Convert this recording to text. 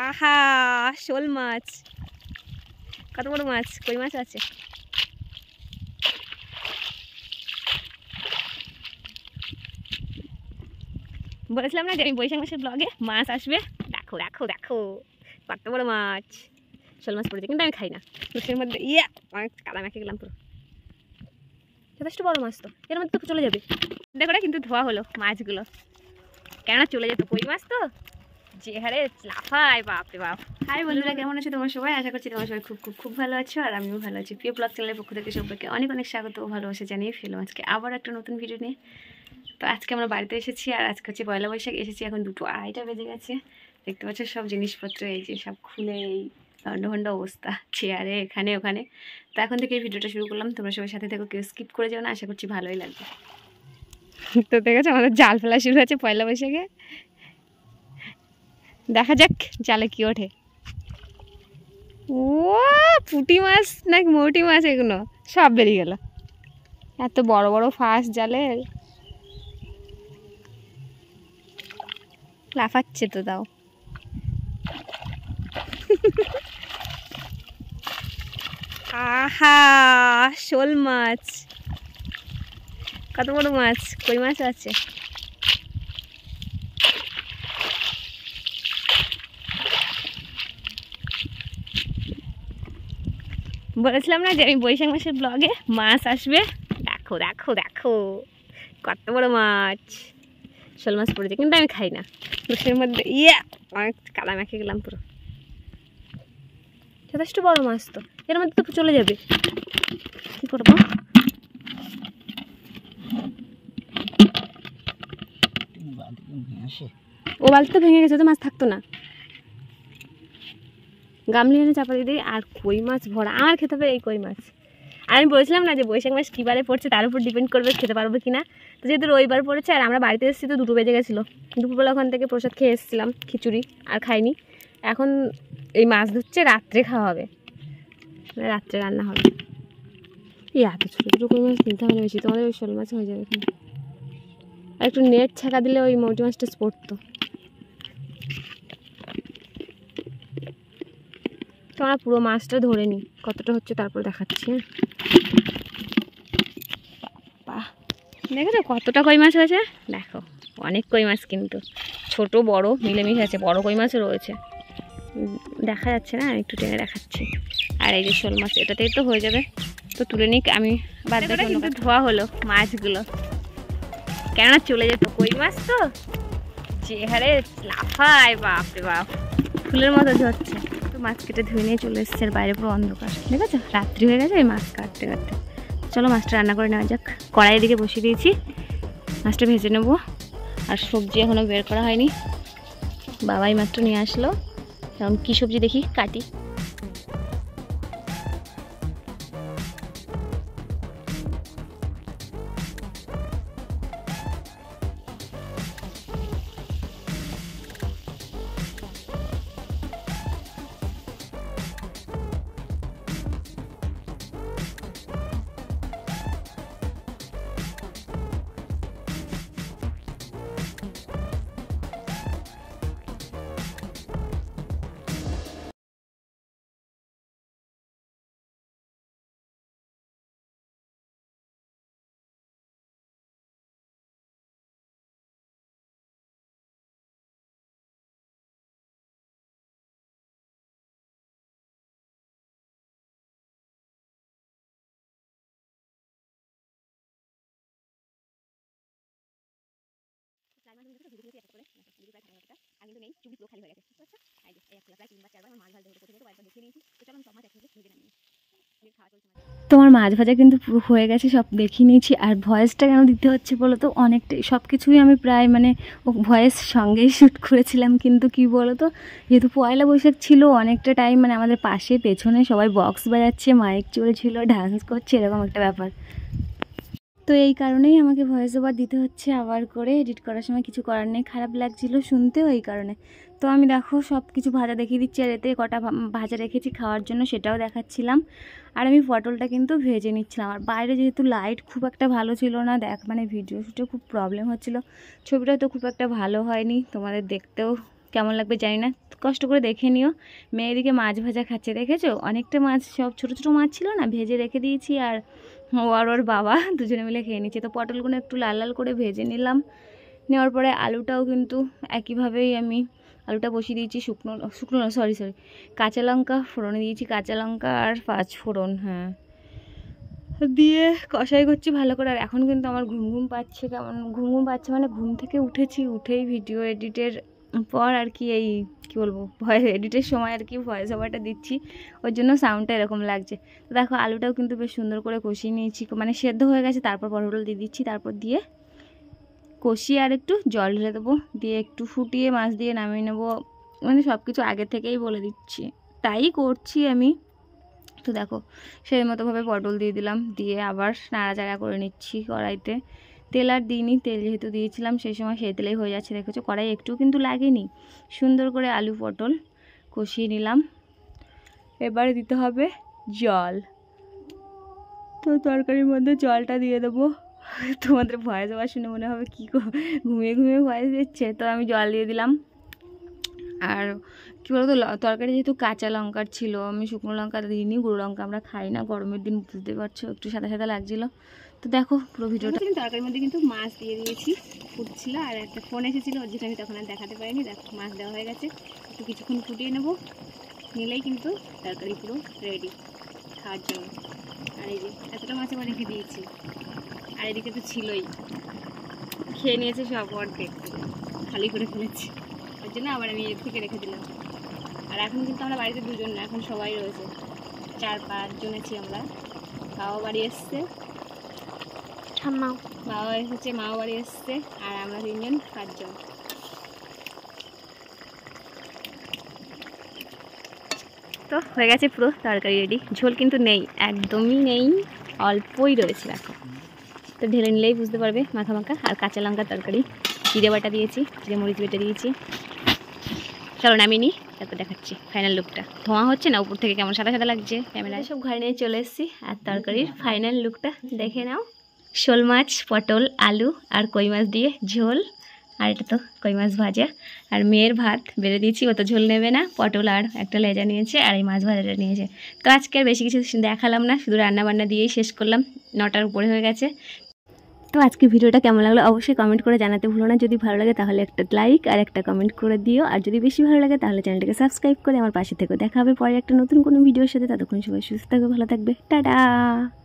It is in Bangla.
আহা শোল মাছ কত বড় মাছ কই মাছ আছে বলেছিলাম না যে আমি বৈশাখ মাসের ব্লগে মাছ আসবে দেখো দেখো দেখো কত বড় মাছ শোল মাছ পড়েছে কিন্তু আমি খাই না রসের মধ্যে ইয়া অনেক কাদা মেখে গেলাম পুরো যথেষ্ট বড় মাছ তো এর মধ্যে তো চলে যাবে দেখো কিন্তু ধোয়া হলো মাছগুলো কেননা চলে যেত কই মাছ তো যে হারে লাফায় বাপরে বাপ হাই বন্ধুরা কেমন আছো তোমার সবাই আশা করছি তোমার সবাই খুব খুব খুব ভালো আছো আর আমিও ভালো আছি প্রিয় ব্লগ চ্যানেলের পক্ষ থেকে সবাইকে অনেক অনেক স্বাগত ও ভালোবাসা জানিয়ে ফেললাম আজকে আবার একটা নতুন ভিডিও নিয়ে তো আজকে আমরা বাড়িতে এসেছি আর আজকে হচ্ছে পয়লা বৈশাখ এসেছি এখন দুটো আড়াইটা বেজে গেছে দেখতে পাচ্ছ সব জিনিসপত্র এই যে সব খুলে এই দণ্ডভণ্ড অবস্থা চেয়ারে এখানে ওখানে তো এখন থেকে এই ভিডিওটা শুরু করলাম তোমরা সবাই সাথে থেকে কেউ স্কিপ করে যাও না আশা করছি ভালোই লাগবে তো দেখেছো আমাদের জাল ফেলা শুরু হয়েছে পয়লা বৈশাখে দেখা যাক জালে কি ওঠে ও পুটি মাছ নাকি মৌটি মাছ এগুলো সব বেরিয়ে গেল এত বড় বড় ফাঁস জালে লাফাচ্ছে তো তাও আহা শোল মাছ কত বড় মাছ কই মাছ আছে বলেছিলাম না যে আমি বৈশাখ মাসের ব্লগে মাছ আসবে দেখো দেখো দেখো কত বড় মাছ শোল মাছ পড়েছে কিন্তু আমি খাই না রসের মধ্যে ইয়ে অনেক কাদা মেখে গেলাম পুরো যথেষ্ট বড় মাছ তো এর মধ্যে তো চলে যাবে কী করবো ও বালতি তো ভেঙে গেছে তো মাছ থাকতো না গামলি এনে চাপা দিয়ে দিই আর কই মাছ ভরা আমার খেতে হবে এই কই মাছ আর আমি বলছিলাম না যে বৈশাখ মাস কী বারে পড়ছে তার উপর ডিপেন্ড করবে খেতে পারবো কি না তো যেহেতু রবিবার পড়েছে আর আমরা বাড়িতে এসেছি তো দুটো বেজে গেছিলো দুপুরবেলা ওখান থেকে প্রসাদ খেয়ে এসেছিলাম খিচুড়ি আর খাইনি এখন এই মাছ ধরছে রাত্রে খাওয়া হবে মানে রাত্রে রান্না হবে এই এত ছোটো ছোটো কই মাছ কিনতে হবে বেশি তোমাদের ওই শোল মাছ হয়ে যাবে এখানে আর একটু নেট ছেঁকা দিলে ওই মৌটি মাছটা পড়তো তো আমরা পুরো মাছটা ধরে নিই কতটা হচ্ছে তারপর দেখাচ্ছি হ্যাঁ বাহ দেখেছো কতটা কই মাছ হয়েছে দেখো অনেক কই মাছ কিন্তু ছোট বড় মিলেমিশে আছে বড় কই মাছও রয়েছে দেখা যাচ্ছে না একটু টেনে দেখাচ্ছি আর এই যে শোল মাছ এটাতেই তো হয়ে যাবে তো তুলে নিক আমি বাদ কিন্তু ধোয়া হলো মাছগুলো কেননা চলে যেত কই মাছ তো যে হারে লাফায় বাপরে বাপ ফুলের মতো ধরছে তো মাছ কেটে ধুয়ে নিয়ে চলে এসছে বাইরে পুরো অন্ধকার ঠিক আছে রাত্রি হয়ে গেছে এই মাছ কাটতে কাটতে চলো মাছটা রান্না করে নেওয়া যাক কড়াই দিকে বসিয়ে দিয়েছি মাছটা ভেজে নেবো আর সবজি এখনও বের করা হয়নি বাবাই মাত্র নিয়ে আসলো এখন কী সবজি দেখি কাটি নেই খালি হয়ে গেছে তোমার মাছ ভাজা কিন্তু হয়ে গেছে সব দেখিয়ে নিয়েছি আর ভয়েসটা কেন দিতে হচ্ছে বলো তো অনেকটাই সব কিছুই আমি প্রায় মানে ও ভয়েস সঙ্গেই শ্যুট করেছিলাম কিন্তু কি বলো তো যেহেতু পয়লা বৈশাখ ছিল অনেকটা টাইম মানে আমাদের পাশে পেছনে সবাই বক্স বাজাচ্ছে মাইক চলছিল ডান্স করছে এরকম একটা ব্যাপার তো এই কারণেই আমাকে ভয়েস ওভার দিতে হচ্ছে আবার করে এডিট করার সময় কিছু করার নেই খারাপ লাগছিল শুনতে ওই কারণে তো আমি দেখো সব কিছু ভাজা দেখিয়ে দিচ্ছি আর এতে কটা ভাজা রেখেছি খাওয়ার জন্য সেটাও দেখাচ্ছিলাম আর আমি পটলটা কিন্তু ভেজে নিচ্ছিলাম আর বাইরে যেহেতু লাইট খুব একটা ভালো ছিল না দেখ মানে ভিডিও শুটে খুব প্রবলেম হচ্ছিলো ছবিটা তো খুব একটা ভালো হয়নি তোমাদের দেখতেও কেমন লাগবে জানি না কষ্ট করে দেখে নিও মেয়েদিকে মাছ ভাজা খাচ্ছে দেখেছো অনেকটা মাছ সব ছোট ছোট মাছ ছিল না ভেজে রেখে দিয়েছি আর ও আর ওর বাবা দুজনে মিলে খেয়ে নিচ্ছে তো পটলগুলো একটু লাল লাল করে ভেজে নিলাম নেওয়ার পরে আলুটাও কিন্তু একইভাবেই আমি আলুটা বসিয়ে দিয়েছি শুকনো শুকনো সরি সরি কাঁচা লঙ্কা ফোড়নে দিয়েছি কাঁচা লঙ্কা আর পাঁচ ফোড়ন হ্যাঁ দিয়ে কষাই করছি ভালো করে আর এখন কিন্তু আমার ঘুম ঘুম পাচ্ছে কেমন ঘুম ঘুম পাচ্ছে মানে ঘুম থেকে উঠেছি উঠেই ভিডিও এডিটের পর আর কি এই কি বলবো ভয়েস এডিটের সময় আর কি ভয়েস ওভারটা দিচ্ছি ওর জন্য সাউন্ডটা এরকম লাগছে তো দেখো আলুটাও কিন্তু বেশ সুন্দর করে কষিয়ে নিয়েছি মানে সেদ্ধ হয়ে গেছে তারপর পটল দিয়ে দিচ্ছি তারপর দিয়ে কষিয়ে আর একটু জল ঢেলে দেবো দিয়ে একটু ফুটিয়ে মাছ দিয়ে নামিয়ে নেবো মানে সব কিছু আগে থেকেই বলে দিচ্ছি তাই করছি আমি তো দেখো সেই মতোভাবে পটল দিয়ে দিলাম দিয়ে আবার নাড়াচাড়া করে নিচ্ছি কড়াইতে তেল আর দিইনি তেল যেহেতু দিয়েছিলাম সেই সময় সেই তেলেই হয়ে যাচ্ছে দেখেছো কড়াই একটু কিন্তু লাগেনি সুন্দর করে আলু পটল কষিয়ে নিলাম এবারে দিতে হবে জল তো তরকারির মধ্যে জলটা দিয়ে দেবো তোমাদের ভয়েস আবার শুনে মনে হবে কী ঘুমিয়ে ঘুমিয়ে ভয়েস দিচ্ছে তো আমি জল দিয়ে দিলাম আর কী বলতো তরকারি যেহেতু কাঁচা লঙ্কার ছিল আমি শুকনো লঙ্কা দিইনি গুঁড়ো লঙ্কা আমরা খাই না গরমের দিন বুঝতে পারছো একটু সাদা সাদা লাগছিলো তো দেখো পুরো ভিডিওটা কিন্তু তরকারির মধ্যে কিন্তু মাছ দিয়ে দিয়েছি ফুটছিল আর একটা ফোন এসেছিলো ওর আমি তখন আর দেখাতে পারিনি দেখো মাছ দেওয়া হয়ে গেছে একটু কিছুক্ষণ ফুটিয়ে নেবো নিলেই কিন্তু তরকারি পুরো রেডি খাওয়ার জন্য আর এই যে এতটা মাছ আমার রেখে দিয়েছি আর এদিকে তো ছিলই খেয়ে নিয়েছে সব অর্ধেক খালি করে ফেলেছি ওর জন্য আবার আমি এর থেকে রেখে দিলাম আর এখন কিন্তু আমরা বাড়িতে দুজন না এখন সবাই রয়েছে চার পাঁচজন আছি আমরা খাওয়া বাড়ি এসছে আচ্ছা, বাবা এসেছে মা বাড়ি এসছে আর আমরা তিনজন পাঁচজন তো হয়ে গেছে পুরো তরকারি রেডি ঝোল কিন্তু নেই একদমই নেই অল্পই রয়েছে এখন তো ঢেলে নিলেই বুঝতে পারবে মাখা মাখা আর কাঁচা লঙ্কার তরকারি জিরে বাটা দিয়েছি জিরে মরিচ বেটা দিয়েছি চলো নামি নিই তারপর দেখাচ্ছি ফাইনাল লুকটা ধোঁয়া হচ্ছে না উপর থেকে কেমন সাদা সাদা লাগছে ক্যামেরা সব ঘরে নিয়ে চলে এসেছি আর তরকারির ফাইনাল লুকটা দেখে নাও শোল মাছ পটল আলু আর কই মাছ দিয়ে ঝোল আর এটা তো কই মাছ ভাজা আর মেয়ের ভাত বেড়ে দিয়েছি ও তো ঝোল নেবে না পটল আর একটা লেজা নিয়েছে আর এই মাছ ভাজাটা নিয়েছে তো আজকে আর বেশি কিছু দেখালাম না শুধু রান্নাবান্না দিয়েই শেষ করলাম নটার উপরে হয়ে গেছে তো আজকে ভিডিওটা কেমন লাগলো অবশ্যই কমেন্ট করে জানাতে ভুলো না যদি ভালো লাগে তাহলে একটা লাইক আর একটা কমেন্ট করে দিও আর যদি বেশি ভালো লাগে তাহলে চ্যানেলটাকে সাবস্ক্রাইব করে আমার পাশে থেকে দেখা হবে পরে একটা নতুন কোনো ভিডিওর সাথে ততক্ষণ সবাই সুস্থ থাকবে ভালো থাকবে টাটা